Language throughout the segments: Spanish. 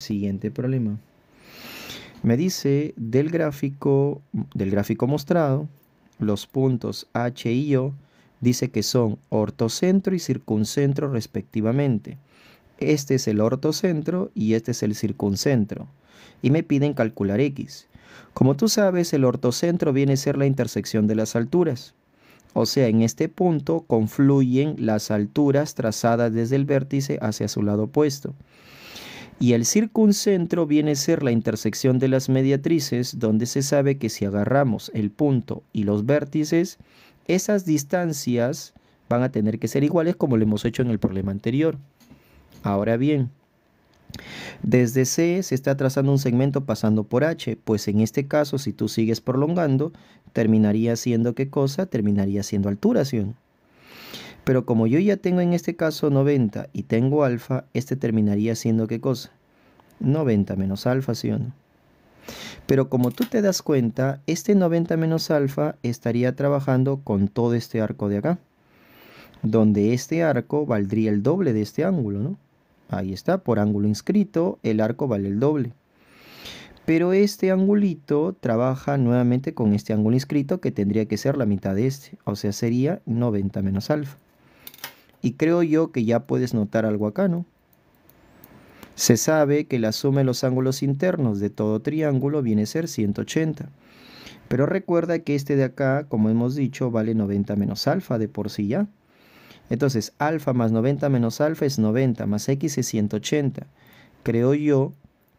siguiente problema. Me dice del gráfico, del gráfico mostrado, los puntos H y O dice que son ortocentro y circuncentro respectivamente. Este es el ortocentro y este es el circuncentro. Y me piden calcular X. Como tú sabes, el ortocentro viene a ser la intersección de las alturas. O sea, en este punto confluyen las alturas trazadas desde el vértice hacia su lado opuesto y el circuncentro viene a ser la intersección de las mediatrices donde se sabe que si agarramos el punto y los vértices, esas distancias van a tener que ser iguales como lo hemos hecho en el problema anterior. Ahora bien, desde C se está trazando un segmento pasando por H, pues en este caso si tú sigues prolongando, terminaría siendo qué cosa? Terminaría siendo alturación. Pero como yo ya tengo en este caso 90 y tengo alfa, este terminaría siendo ¿qué cosa? 90 menos alfa, ¿sí o no? Pero como tú te das cuenta, este 90 menos alfa estaría trabajando con todo este arco de acá. Donde este arco valdría el doble de este ángulo, ¿no? Ahí está, por ángulo inscrito, el arco vale el doble. Pero este angulito trabaja nuevamente con este ángulo inscrito que tendría que ser la mitad de este. O sea, sería 90 menos alfa. Y creo yo que ya puedes notar algo acá, ¿no? Se sabe que la suma de los ángulos internos de todo triángulo viene a ser 180. Pero recuerda que este de acá, como hemos dicho, vale 90 menos alfa de por sí ya. Entonces, alfa más 90 menos alfa es 90, más x es 180. Creo yo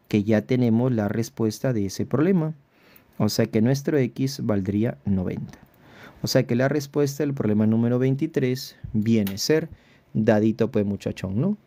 que ya tenemos la respuesta de ese problema. O sea que nuestro x valdría 90. O sea que la respuesta del problema número 23 viene a ser dadito pues muchachón, ¿no?